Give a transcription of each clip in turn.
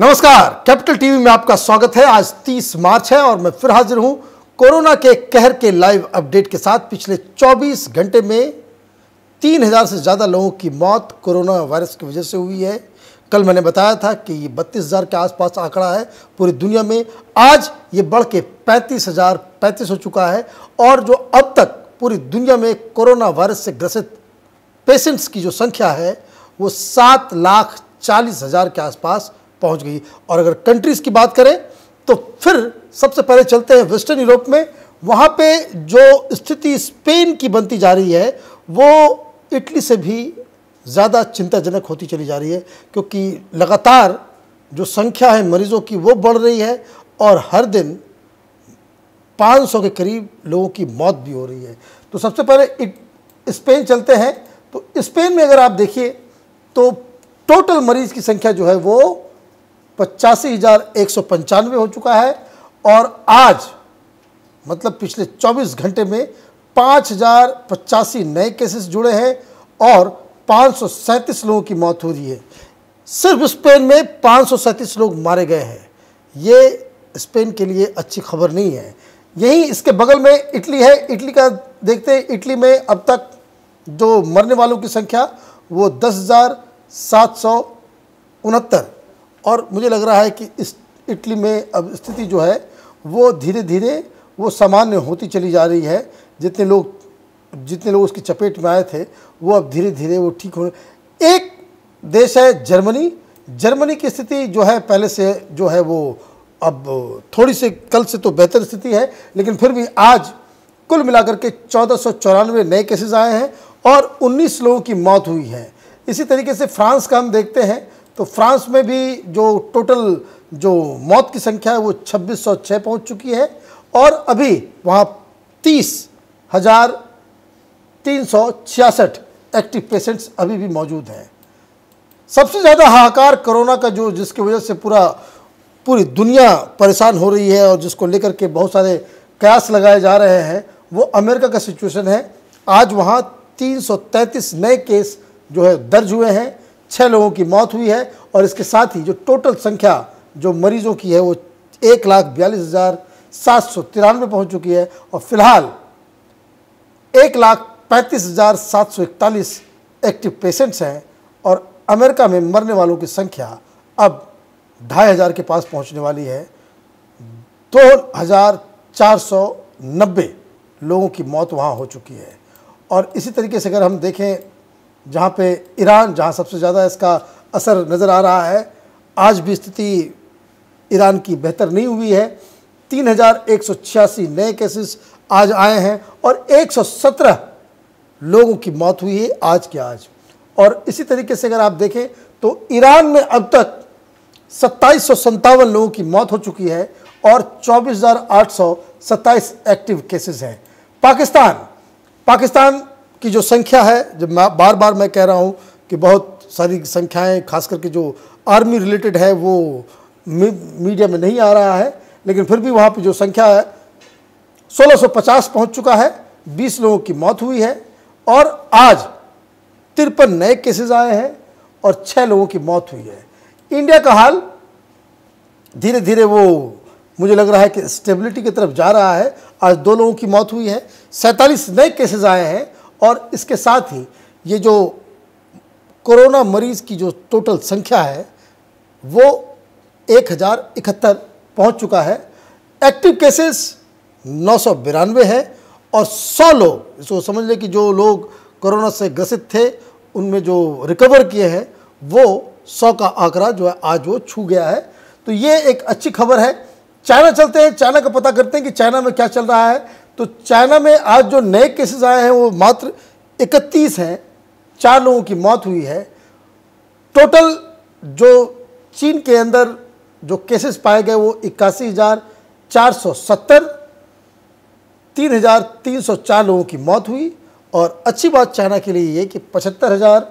नमस्कार capital TV में आपका स्वागत है आज 30 मार्च है और मैं फिर हाजिर हूं कोरोना के कहर के लाइव अपडेट के साथ पिछले 24 घंटे में 3000 से ज़्यादा लोगों की मौत कोरोना वायरस की वजह से हुई है कल मैंने बताया था कि ये बत्तीस हज़ार के आसपास आंकड़ा है पूरी दुनिया में आज ये बढ़ के पैंतीस हज़ार पैंतीस हो चुका है और जो अब तक पूरी दुनिया में कोरोना वायरस से ग्रसित पेशेंट्स की जो संख्या है वो सात लाख चालीस हज़ार के आसपास पहुंच गई और अगर कंट्रीज़ की बात करें तो फिर सबसे पहले चलते हैं वेस्टर्न यूरोप में वहाँ पे जो स्थिति स्पेन की बनती जा रही है वो इटली से भी ज़्यादा चिंताजनक होती चली जा रही है क्योंकि लगातार जो संख्या है मरीजों की वो बढ़ रही है और हर दिन 500 के करीब लोगों की मौत भी हो रही है तो सबसे पहले स्पेन चलते हैं तो स्पेन में अगर आप देखिए तो टोटल मरीज की संख्या जो है वो पचासी हज़ार एक सौ पंचानवे हो चुका है और आज मतलब पिछले 24 घंटे में पाँच हज़ार पचासी नए केसेस जुड़े हैं और पाँच लोगों की मौत हो रही है सिर्फ स्पेन में पाँच लोग मारे गए हैं ये स्पेन के लिए अच्छी खबर नहीं है यहीं इसके बगल में इटली है इटली का देखते हैं इटली में अब तक जो मरने वालों की संख्या वो दस हज़ार सात सौ उनहत्तर और मुझे लग रहा है कि इस इटली में अब स्थिति जो है वो धीरे धीरे वो सामान्य होती चली जा रही है जितने लोग जितने लोग उसकी चपेट में आए थे वो अब धीरे धीरे वो ठीक हो एक देश है जर्मनी जर्मनी की स्थिति जो है पहले से जो है वो अब थोड़ी सी कल से तो बेहतर स्थिति है लेकिन फिर भी आज कुल मिलाकर के चौदह नए केसेस आए हैं और 19 लोगों की मौत हुई है इसी तरीके से फ्रांस का हम देखते हैं तो फ्रांस में भी जो टोटल जो मौत की संख्या है वो 2606 पहुंच चुकी है और अभी वहाँ तीस हजार तीन सौ छियासठ एक्टिव पेशेंट्स अभी भी मौजूद हैं सबसे ज़्यादा हाहाकार कोरोना का जो जिसकी वजह से पूरा पूरी दुनिया परेशान हो रही है और जिसको लेकर के बहुत सारे कयास लगाए जा रहे हैं वो अमेरिका का सिचुएशन है आज वहाँ 333 नए केस जो है दर्ज हुए हैं छः लोगों की मौत हुई है और इसके साथ ही जो टोटल संख्या जो मरीजों की है वो एक लाख बयालीस हज़ार सात सौ तिरानवे पहुँच चुकी है और फिलहाल एक लाख पैंतीस हज़ार सात सौ इकतालीस एक्टिव पेशेंट्स हैं और अमेरिका में मरने वालों की संख्या अब ढाई हज़ार के पास पहुंचने वाली है दो हज़ार चार सौ नब्बे लोगों की मौत वहाँ हो चुकी है और इसी तरीके से अगर हम देखें जहाँ पे ईरान जहाँ सबसे ज़्यादा इसका असर नज़र आ रहा है आज भी स्थिति ईरान की बेहतर नहीं हुई है तीन हज़ार एक सौ छियासी नए केसेस आज आए हैं और एक सौ सत्रह लोगों की मौत हुई है आज के आज और इसी तरीके से अगर आप देखें तो ईरान में अब तक सत्ताईस सौ लोगों की मौत हो चुकी है और चौबीस हज़ार आठ सौ सत्ताईस एक्टिव केसेस हैं पाकिस्तान पाकिस्तान की जो संख्या है जब मैं बार बार मैं कह रहा हूँ कि बहुत सारी संख्याएं खास करके जो आर्मी रिलेटेड है वो मीडिया में नहीं आ रहा है लेकिन फिर भी वहाँ पर जो संख्या है 1650 पहुँच चुका है 20 लोगों की मौत हुई है और आज तिरपन नए केसेस आए हैं और छः लोगों की मौत हुई है इंडिया का हाल धीरे धीरे वो मुझे लग रहा है कि स्टेबिलिटी की तरफ जा रहा है आज दो लोगों की मौत हुई है सैंतालीस नए केसेस आए हैं और इसके साथ ही ये जो कोरोना मरीज़ की जो टोटल संख्या है वो एक हज़ार इकहत्तर पहुँच चुका है एक्टिव केसेस नौ सौ बिरानवे है और सौ लोग इसको समझ लें कि जो लोग कोरोना से ग्रसित थे उनमें जो रिकवर किए हैं वो सौ का आंकड़ा जो है आज वो छू गया है तो ये एक अच्छी खबर है चाइना चलते हैं चाइना का पता करते हैं कि चाइना में क्या चल रहा है तो चाइना में आज जो नए केसेस आए हैं वो मात्र इकतीस हैं चार लोगों की मौत हुई है टोटल जो चीन के अंदर जो केसेस पाए गए वो इक्यासी हज़ार चार सौ सत्तर तीन हज़ार तीन सौ चार लोगों की मौत हुई और अच्छी बात चाइना के लिए ये कि पचहत्तर हज़ार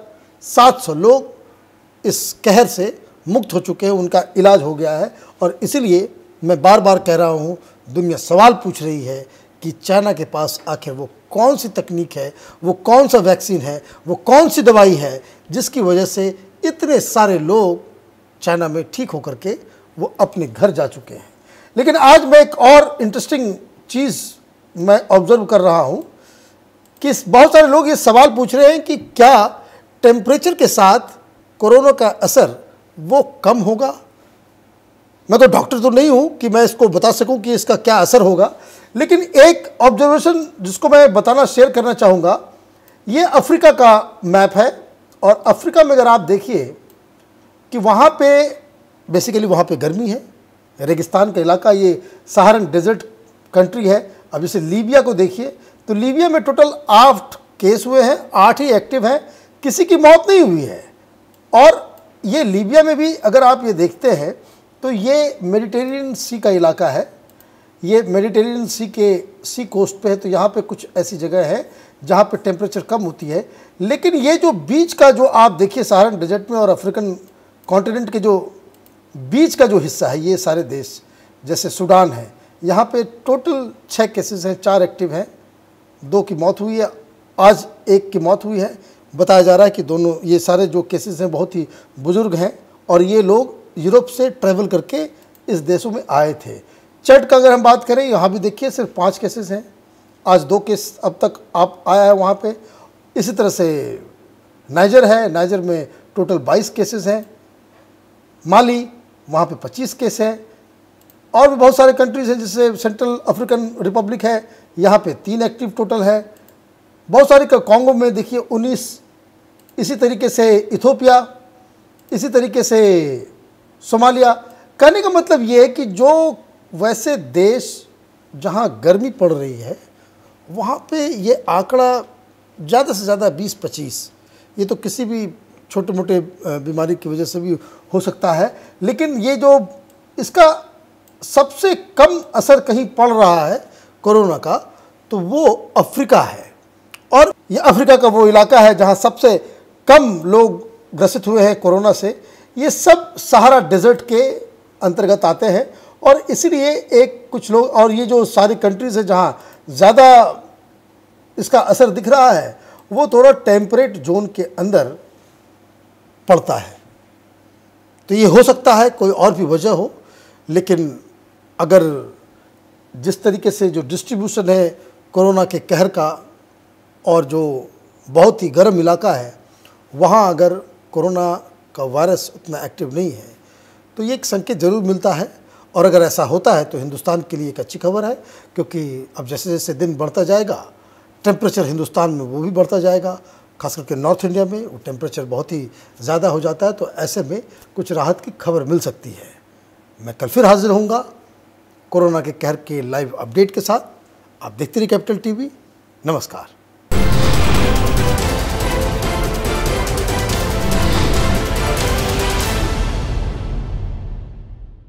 सात सौ लोग इस कहर से मुक्त हो चुके हैं उनका इलाज हो गया है और इसीलिए मैं बार बार कह रहा हूँ दुनिया सवाल पूछ रही है कि चाइना के पास आखिर वो कौन सी तकनीक है वो कौन सा वैक्सीन है वो कौन सी दवाई है जिसकी वजह से इतने सारे लोग चाइना में ठीक होकर के वो अपने घर जा चुके हैं लेकिन आज मैं एक और इंटरेस्टिंग चीज़ मैं ऑब्ज़र्व कर रहा हूँ कि बहुत सारे लोग ये सवाल पूछ रहे हैं कि क्या टेम्परेचर के साथ कोरोना का असर वो कम होगा मैं तो डॉक्टर तो नहीं हूँ कि मैं इसको बता सकूँ कि इसका क्या असर होगा लेकिन एक ऑब्जर्वेशन जिसको मैं बताना शेयर करना चाहूँगा ये अफ्रीका का मैप है और अफ्रीका में अगर आप देखिए कि वहाँ पे बेसिकली वहाँ पे गर्मी है रेगिस्तान का इलाका ये सहारन डेजर्ट कंट्री है अब इसे लीबिया को देखिए तो लीबिया में टोटल आठ केस हुए हैं आठ ही एक्टिव हैं किसी की मौत नहीं हुई है और ये लीबिया में भी अगर आप ये देखते हैं तो ये मेडिटेरियन सी का इलाका है ये मेडिटेरियन सी के सी कोस्ट पे है तो यहाँ पे कुछ ऐसी जगह है जहाँ पे टेम्परेचर कम होती है लेकिन ये जो बीच का जो आप देखिए सहारन डेजर्ट में और अफ्रीकन कॉन्टिनेंट के जो बीच का जो हिस्सा है ये सारे देश जैसे सूडान है यहाँ पे टोटल छः केसेस हैं चार एक्टिव हैं दो की मौत हुई है आज एक की मौत हुई है बताया जा रहा है कि दोनों ये सारे जो केसेस हैं बहुत ही बुज़ुर्ग हैं और ये लोग यूरोप से ट्रैवल करके इस देशों में आए थे चट का अगर हम बात करें यहाँ भी देखिए सिर्फ पाँच केसेस हैं आज दो केस अब तक आप आया है वहाँ पे इसी तरह से नाइजर है नाइजर में टोटल 22 केसेस हैं माली वहाँ पे 25 केस हैं और भी बहुत सारे कंट्रीज़ हैं जैसे सेंट्रल अफ्रीकन रिपब्लिक है यहाँ पे तीन एक्टिव टोटल है बहुत सारे कॉन्गो में देखिए 19 इसी तरीके से इथोपिया इसी तरीके से सोमालिया कहने का मतलब ये है कि जो वैसे देश जहाँ गर्मी पड़ रही है वहाँ पे ये आंकड़ा ज़्यादा से ज़्यादा 20-25 ये तो किसी भी छोटे मोटे बीमारी की वजह से भी हो सकता है लेकिन ये जो इसका सबसे कम असर कहीं पड़ रहा है कोरोना का तो वो अफ्रीका है और ये अफ्रीका का वो इलाका है जहाँ सबसे कम लोग ग्रसित हुए हैं कोरोना से ये सब सहारा डेजर्ट के अंतर्गत आते हैं और इसीलिए एक कुछ लोग और ये जो सारी कंट्रीज़ है जहाँ ज़्यादा इसका असर दिख रहा है वो थोड़ा टेम्परेट जोन के अंदर पड़ता है तो ये हो सकता है कोई और भी वजह हो लेकिन अगर जिस तरीके से जो डिस्ट्रीब्यूशन है कोरोना के कहर का और जो बहुत ही गर्म इलाका है वहाँ अगर कोरोना का वायरस उतना एक्टिव नहीं है तो ये एक संकेत ज़रूर मिलता है और अगर ऐसा होता है तो हिंदुस्तान के लिए एक अच्छी खबर है क्योंकि अब जैसे जैसे दिन बढ़ता जाएगा टेम्परेचर हिंदुस्तान में वो भी बढ़ता जाएगा खास करके नॉर्थ इंडिया में वो टेम्परेचर बहुत ही ज़्यादा हो जाता है तो ऐसे में कुछ राहत की खबर मिल सकती है मैं कल फिर हाजिर होऊंगा कोरोना के कहर के लाइव अपडेट के साथ आप देखते रहिए कैपिटल टीवी नमस्कार